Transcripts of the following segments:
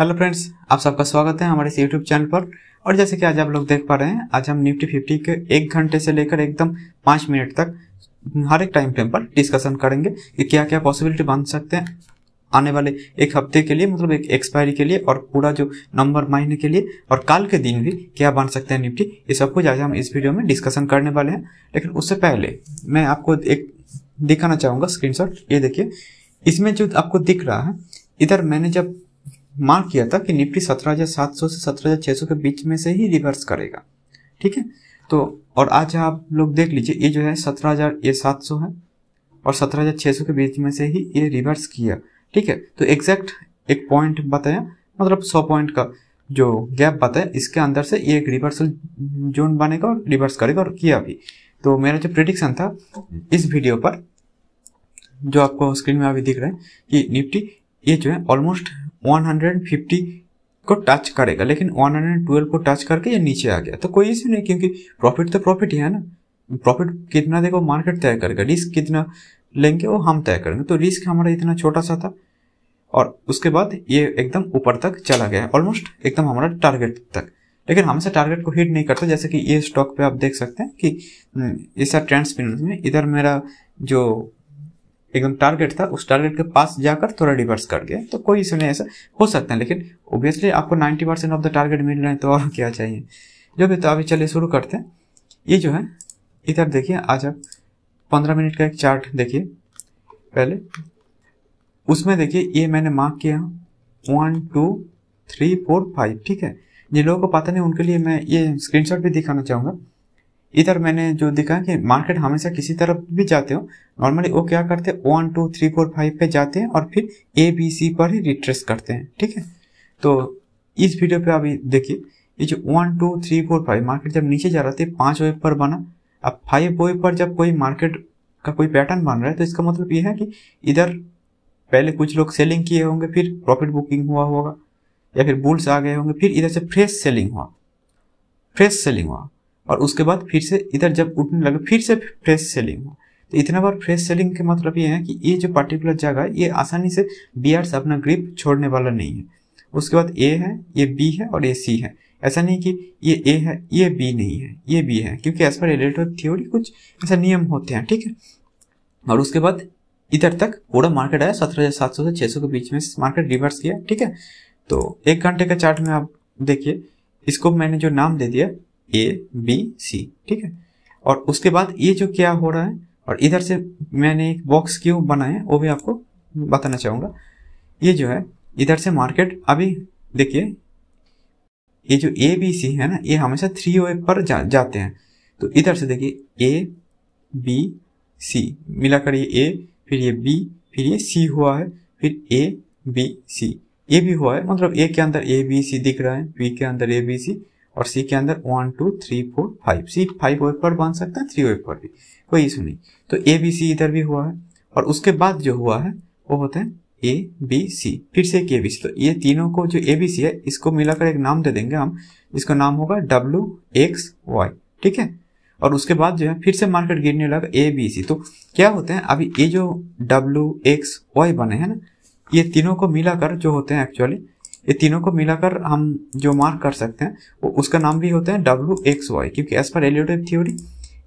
hello friends आप सबका स्वागत है हमारे इस यूट्यूब चैनल पर और जैसे कि आज आप लोग देख पा रहे हैं आज हम निफ्टी फिफ्टी के एक घंटे से लेकर एकदम पाँच मिनट तक हर एक टाइम फ्रेम पर डिस्कशन करेंगे कि क्या क्या पॉसिबिलिटी बन सकते हैं आने वाले एक हफ्ते के लिए मतलब एक एक्सपायरी के लिए और पूरा जो नवंबर महीने के लिए और कल के दिन भी क्या बन सकते हैं निफ्टी ये सब कुछ आज हम इस वीडियो में डिस्कशन करने वाले हैं लेकिन उससे पहले मैं आपको एक दिखाना चाहूँगा स्क्रीन ये देखिए इसमें जो आपको दिख रहा है इधर मैंने जब मार्क किया था कि निफ्टी 17,700 से 17,600 के बीच में से ही रिवर्स करेगा ठीक है तो और आज आप लोग देख लीजिए ये जो है 17,000 ये 700 है और 17,600 के बीच में से ही ये रिवर्स किया ठीक है तो एग्जैक्ट एक पॉइंट बताया मतलब 100 पॉइंट का जो गैप बताया इसके अंदर से ये एक रिवर्सल जोन बनेगा और रिवर्स करेगा और किया भी तो मेरा जो प्रिडिक्शन था इस वीडियो पर जो आपको स्क्रीन में अभी दिख रहा है कि निफ्टी ये जो है ऑलमोस्ट 150 को टच करेगा लेकिन 112 को टच करके ये नीचे आ गया तो कोई इश्यू नहीं क्योंकि प्रॉफिट तो प्रॉफिट ही है ना प्रॉफिट कितना देगा मार्केट तय करेगा रिस्क कितना लेंगे वो हम तय करेंगे तो रिस्क हमारा इतना छोटा सा था और उसके बाद ये एकदम ऊपर तक चला गया ऑलमोस्ट एकदम हमारा टारगेट तक लेकिन हमसे टारगेट को हिट नहीं करता जैसे कि ये स्टॉक पे आप देख सकते हैं कि हम्म, इस ट्रेंड स्पिन में इधर मेरा जो एकदम टारगेट था उस टारगेट के पास जाकर थोड़ा रिवर्स कर गया तो कोई इसमें ऐसा हो सकता है लेकिन ओब्वियसली आपको 90 परसेंट ऑफ द टारगेट मिल रहे हैं तो और क्या चाहिए जो भी तो अभी चलिए शुरू करते हैं ये जो है इधर देखिए आज आप पंद्रह मिनट का एक चार्ट देखिए पहले उसमें देखिए ये मैंने मार्क किया one two three four five ठीक है जिन लोगों को पता नहीं उनके लिए मैं ये स्क्रीनशॉट भी दिखाना चाहूँगा इधर मैंने जो देखा कि मार्केट हमेशा किसी तरफ भी जाते हो नॉर्मली वो क्या करते हैं one two three four five पे जाते हैं और फिर ए बी सी पर ही रिट्रेस करते हैं ठीक है तो इस वीडियो पे अभी देखिए ये जो one two three four five market जब नीचे जा रहा था पाँच वे पर बना अब फाइव वेब पर जब कोई मार्केट का कोई पैटर्न बन रहा है तो इसका मतलब ये है कि इधर पहले कुछ लोग सेलिंग किए होंगे फिर प्रॉफिट बुकिंग हुआ होगा या फिर बुल्स आ गए होंगे फिर इधर से फ्रेश सेलिंग हुआ फ्रेश सेलिंग हुआ और उसके बाद फिर से इधर जब उठने लगे फिर से फ्रेश सेलिंग हो तो इतना बार फ्रेश सेलिंग के मतलब ये है कि ये जो पर्टिकुलर जगह है ये आसानी से बी आर से अपना ग्रिप छोड़ने वाला नहीं है उसके बाद ए है ये बी है और ए सी है ऐसा नहीं कि ये ए है ये बी नहीं है ये बी है क्योंकि एज पर रिलेटिव थ्योरी कुछ ऐसा नियम होते हैं ठीक है और उसके बाद इधर तक पूरा मार्केट आया सत्रह हज़ार सात सौ से छः सौ के बीच में मार्केट रिवर्स किया ठीक है तो एक घंटे का चार्ट में आप देखिए इसको मैंने जो नाम दे दिया ए बी सी ठीक है और उसके बाद ये जो क्या हो रहा है और इधर से मैंने एक बॉक्स क्यों बनाया वो भी आपको बताना चाहूँगा ये जो है इधर से मार्केट अभी देखिए ये जो ए बी सी है ना ये हमेशा थ्री वे पर जा, जाते हैं तो इधर से देखिए ए बी सी मिलाकर ये ए फिर ये बी फिर ये सी हुआ है फिर ए बी सी ये भी हुआ है मतलब ए के अंदर ए बी सी दिख रहा है बी के अंदर ए बी सी और सी के अंदर one two three four five C five wave पर बन सकता है थ्री वेब पर भी कोई इशू नहीं तो ए बी सी इधर भी हुआ है और उसके बाद जो हुआ है वो होता है ए बी सी फिर से एक ए बी सी तो ये तीनों को जो ए बी सी है इसको मिलाकर एक नाम दे देंगे हम इसका नाम होगा डब्ल्यू एक्स वाई ठीक है और उसके बाद जो है फिर से मार्केट गिरने लगा ए बी सी तो क्या होते हैं अभी ये जो डब्ल्यू एक्स वाई बने हैं ना ये तीनों को मिलाकर जो होते हैं एक्चुअली ये तीनों को मिलाकर हम जो मार्क कर सकते हैं वो उसका नाम भी होता है डब्ल्यू एक्स वाई क्योंकि एज पर एलियोटिव थ्योरी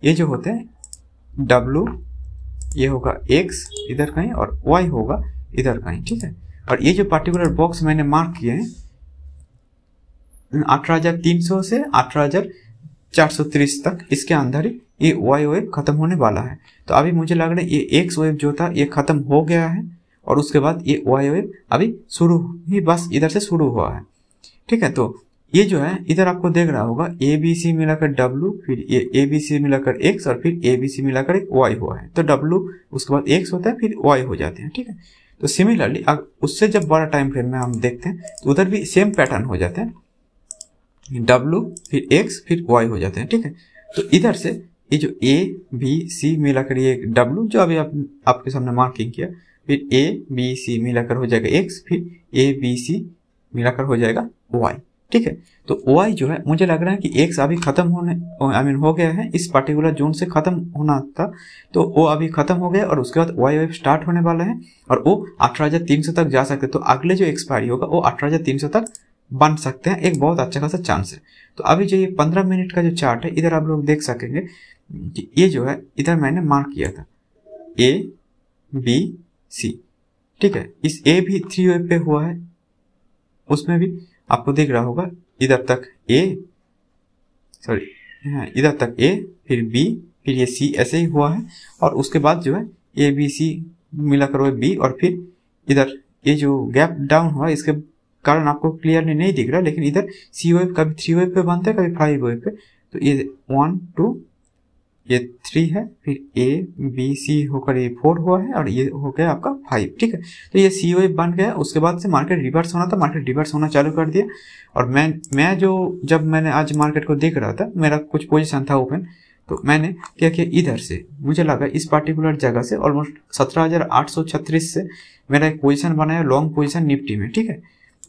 ये जो होते हैं डब्ल्यू ये होगा एक्स इधर कहीं और वाई होगा इधर कहीं ठीक है और ये जो पर्टिकुलर बॉक्स मैंने मार्क किए हैं अठारह से अठारह तक इसके अंदर ही ये वाई वेब खत्म होने वाला है तो अभी मुझे लग रहा है ये एक्स वेब जो था ये खत्म हो गया है और उसके बाद ये वाई वेव अभी शुरू ही बस इधर से शुरू हुआ है ठीक है तो ये जो है इधर आपको देख रहा होगा ए बी सी मिलाकर डब्लू फिर ये ए बी सी मिलाकर एक्स और फिर ए बी सी मिलाकर एक वाई हुआ है तो डब्लू उसके बाद एक्स होता है फिर वाई हो जाते हैं ठीक है तो सिमिलरली अब उससे जब बड़ा टाइम फ्रेम में हम देखते हैं तो उधर भी सेम पैटर्न हो जाते हैं डब्लू फिर एक्स फिर वाई हो जाते हैं ठीक है तो इधर से ये जो ए बी सी मिलाकर ये डब्लू जो अभी आप, आपके सामने मार्किंग किया फिर ए बी सी मिलाकर हो जाएगा एक्स फिर ए बी सी मिलाकर हो जाएगा वाई ठीक है तो वाई जो है मुझे लग रहा है कि एक्स अभी खत्म होने आई मीन हो गया है इस पर्टिकुलर जोन से खत्म होना था तो वो अभी खत्म हो गया और उसके बाद वाई वाइफ स्टार्ट होने वाला है और वो अठारह तक जा सकते तो अगले जो एक्सपायरी होगा वो अठारह तक बन सकते हैं एक बहुत अच्छा खासा चांस है तो अभी जो ये पंद्रह मिनट का जो चार्ट है इधर आप लोग देख सकेंगे कि ये जो है इधर मैंने मार्क किया था ए बी सी ठीक है इस ए भी थ्री वे पे हुआ है उसमें भी आपको दिख रहा होगा इधर तक ए सॉरी हाँ इधर तक ए फिर बी फिर ये सी ऐसे ही हुआ है और उसके बाद जो है ए बी सी मिला करो बी और फिर इधर ये जो गैप डाउन हुआ इसके कारण आपको क्लियरली नहीं दिख रहा लेकिन इधर सी वेब कभी थ्री वेब पे बनता है कभी फाइव वेब पे तो ये वन टू ये थ्री है फिर ए बी सी होकर ये फोर हुआ है और ये हो गया आपका फाइव ठीक है तो ये सी ओ बन गया उसके बाद से मार्केट रिवर्स होना था मार्केट रिवर्स होना चालू कर दिया और मैं मैं जो जब मैंने आज मार्केट को देख रहा था मेरा कुछ पोजिशन था ओपन तो मैंने क्या किया इधर से मुझे लगा इस पर्टिकुलर जगह से ऑलमोस्ट सत्रह से मेरा एक पोजिशन बनाया लॉन्ग पोजिशन निफ्टी में ठीक है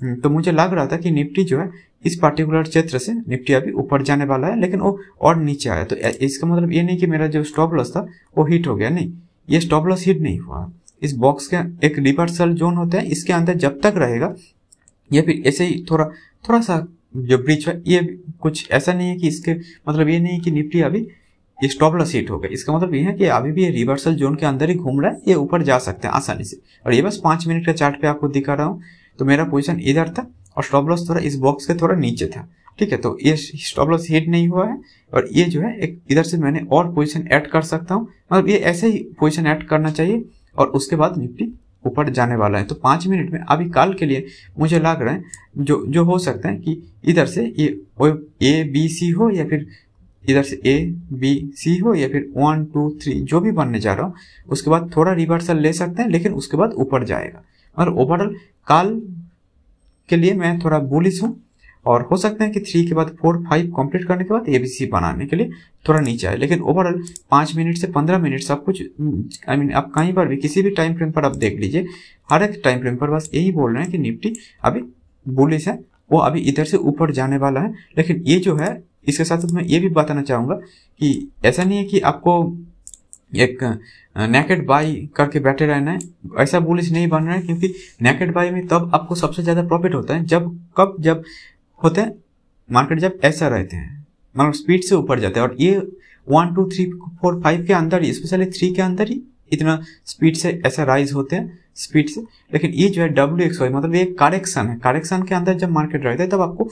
हम्म, तो मुझे लग रहा था कि निफ्टी जो है इस पार्टिकुलर क्षेत्र से निफ्टी अभी ऊपर जाने वाला है लेकिन वो और नीचे आया तो इसका मतलब ये नहीं कि मेरा जो स्टॉप लॉस था वो हिट हो गया नहीं ये स्टॉप लॉस हिट नहीं हुआ इस बॉक्स का एक रिवर्सल जोन होता है इसके अंदर जब तक रहेगा या फिर ऐसे ही थोड़ा थोड़ा सा जो ब्रिज है ये कुछ ऐसा नहीं है कि इसके मतलब ये नहीं कि निफ्टी अभी ये स्टॉप लॉस हिट हो गया इसका मतलब ये है कि अभी भी ये रिवर्सल जोन के अंदर ही घूम रहा है ये ऊपर जा सकते हैं आसानी से और ये बस पाँच मिनट का चार्ट पे आपको दिखा रहा हूँ तो मेरा पोजिशन इधर था और स्टॉप लॉस थोड़ा इस बॉक्स के थोड़ा नीचे था ठीक है तो ये स्टॉप लॉस हिट नहीं हुआ है और ये जो है एक इधर से मैंने और पोजीशन ऐड कर सकता हूँ मतलब ये ऐसे ही पोजीशन ऐड करना चाहिए और उसके बाद निफ्टी ऊपर जाने वाला है तो पाँच मिनट में अभी काल के लिए मुझे लग रहा है जो जो हो सकता है कि इधर से ये ए बी सी हो या फिर इधर से ए बी सी हो या फिर वन टू थ्री जो भी बनने जा रहा हूँ उसके बाद थोड़ा रिवर्सल ले सकते हैं लेकिन उसके बाद ऊपर जाएगा और ओवरऑल काल के लिए मैं थोड़ा बुलिस हूँ और हो सकता है कि थ्री के बाद फोर फाइव कंप्लीट करने के बाद एबीसी बनाने के लिए थोड़ा नीचे आए लेकिन ओवरऑल पाँच मिनट से पंद्रह मिनट सब कुछ I hmm, I mean mean, आप कहीं पर भी किसी भी टाइम फ्रेम पर आप देख लीजिए हर एक टाइम फ्रेम पर बस यही बोल रहे हैं कि निफ्टी अभी बुलिस है वो अभी इधर से ऊपर जाने वाला है लेकिन ये जो है इसके साथ मैं ये भी बताना चाहूँगा कि ऐसा नहीं है कि आपको एक नेकेट बाई करके बैठे रहना है ऐसा बुलिश नहीं बन रहा है क्योंकि नेकेट बाई में तब आपको सबसे ज़्यादा प्रॉफिट होता है जब कब जब होते हैं मार्केट जब ऐसा रहते हैं मतलब स्पीड से ऊपर जाते हैं और ये one two three four five के अंदर ही स्पेशली थ्री के अंदर ही इतना स्पीड से ऐसा राइज होते हैं स्पीड से लेकिन ये जो है डब्ल्यू एक्स वाई मतलब ये करेक्शन है करेक्शन के अंदर जब मार्केट रहता है तब आपको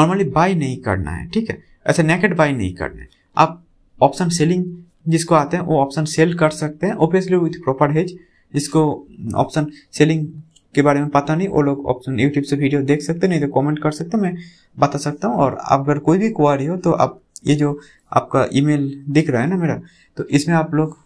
नॉर्मली बाई नहीं करना है ठीक है ऐसा नेकेट बाई नहीं करना है आप ऑप्शन सेलिंग जिसको आते हैं वो ऑप्शन सेल कर सकते हैं ओबियसली विथ प्रॉपर हेज इसको ऑप्शन सेलिंग के बारे में पता नहीं वो लोग ऑप्शन यूट्यूब से वीडियो देख सकते नहीं तो कमेंट कर सकते मैं बता सकता हूँ और अगर कोई भी क्वारी हो तो आप ये जो आपका ईमेल दिख रहा है ना मेरा तो इसमें आप लोग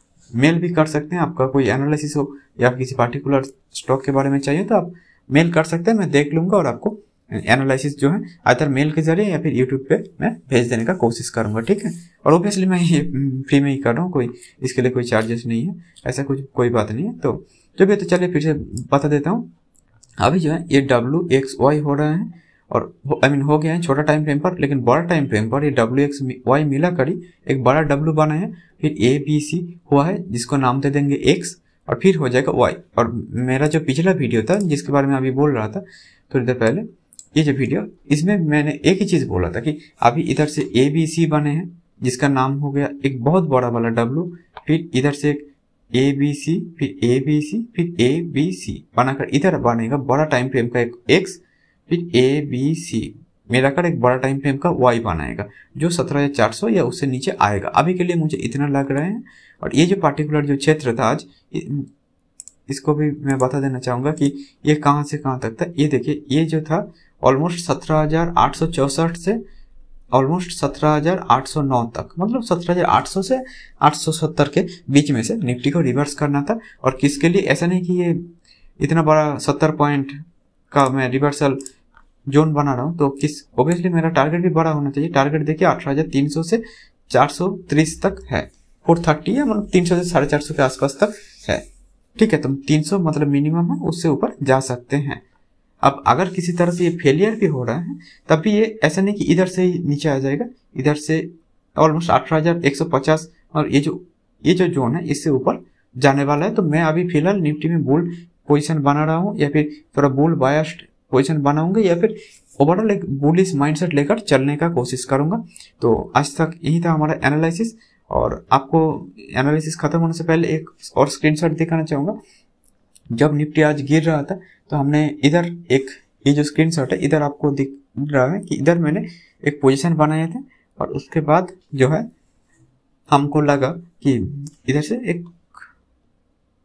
मेल भी कर सकते हैं आपका कोई एनालिसिस हो या किसी पार्टिकुलर स्टॉक के बारे में चाहिए तो आप मेल कर सकते हैं मैं देख लूँगा और आपको एनालिसिस जो है आदर मेल के जरिए या फिर यूट्यूब पे मैं भेज देने का कोशिश करूँगा ठीक है और ओबियसली मैं ये फ्री हम्म, में ही कर रहा हूँ कोई इसके लिए कोई चार्जेस नहीं है ऐसा कुछ कोई बात नहीं है तो जो भी तो चलिए फिर से बता देता हूँ अभी जो है ये डब्ल्यू एक्स वाई हो रहा है और आई मीन हो गया है छोटा टाइम फ्रेम पर लेकिन बड़ा टाइम फ्रेम पर ये डब्ल्यू एक्स वाई मिला करी एक बड़ा डब्ल्यू बना है फिर ए बी सी हुआ है जिसको नाम दे देंगे एक्स और फिर हो जाएगा वाई और मेरा जो पिछला वीडियो था जिसके बारे में अभी बोल रहा था थोड़ी देर पहले ये जो वीडियो इसमें मैंने एक ही चीज़ बोला था कि अभी इधर से ए बी सी बने हैं जिसका नाम हो गया एक बहुत बड़ा वाला डब्लू फिर इधर से एक ए बी सी फिर ए बी सी फिर ए बी सी बनाकर इधर बनेगा बड़ा टाइम फ्रेम का एक एक्स फिर ए बी सी मिलाकर एक बड़ा टाइम फ्रेम का वाई बनाएगा जो सत्रह हजार चार सौ या उससे नीचे आएगा अभी के लिए मुझे इतना लग रहा है और ये जो पार्टिकुलर जो क्षेत्र था आज इसको भी मैं बता देना चाहूंगा कि ये कहाँ से कहाँ तक था ये देखिए ये जो था ऑलमोस्ट सत्रह से ऑलमोस्ट 17,809 तक मतलब 17,800 से 870 के बीच में से निफ्टी को रिवर्स करना था और किसके लिए ऐसा नहीं कि ये इतना बड़ा 70 पॉइंट का मैं रिवर्सल जोन बना रहा हूँ तो किस ओबियसली मेरा टारगेट भी बड़ा होना चाहिए टारगेट देखिए 18,300 से 430 तक है 430 या मतलब तीन से साढ़े के आसपास तक है ठीक है तो 300 मतलब मिनिमम है उससे ऊपर जा सकते हैं अब अगर किसी तरह से ये फेलियर भी हो रहा है तब भी ये ऐसा नहीं कि इधर से ही नीचे आ जाएगा इधर से ऑलमोस्ट अठारह पचास और ये जो ये जो जोन है इससे ऊपर जाने वाला है तो मैं अभी फिलहाल निफ्टी में बोल्ड पोजिशन बना रहा हूँ या फिर थोड़ा बोल्ड बायस्ड पोजिशन बनाऊंगा या फिर ओवरऑल एक बुलिस माइंडसेट लेकर चलने का कोशिश करूंगा तो आज तक यही था हमारा एनालिसिस और आपको एनालिसिस खत्म होने से पहले एक और शॉट दिखाना चाहूँगा जब निफ्टी आज गिर रहा था तो हमने इधर एक ये जो शॉट है इधर आपको दिख रहा है कि इधर मैंने एक पोजिशन बनाए थे और उसके बाद जो है हमको लगा कि इधर से एक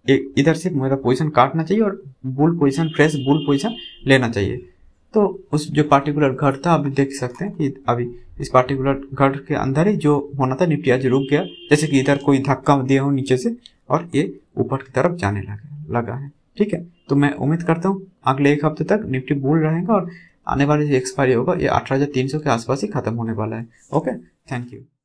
एक इधर से मेरा पोजीशन काटना चाहिए और bull position fresh bull position लेना चाहिए तो उस जो पार्टिकुलर घर था अभी देख सकते हैं कि अभी इस पार्टिकुलर घर के अंदर ही जो होना था निपटिया जो रुक गया जैसे कि इधर कोई धक्का दिया हो नीचे से और ये ऊपर की तरफ जाने लगा लगा है ठीक है तो मैं उम्मीद करता हूँ अगले एक हफ्ते तक निफ्टी बोल रहेगा और आने वाले जो एक्सपायरी होगा ये अठारह के आसपास ही खत्म होने वाला है ओके थैंक यू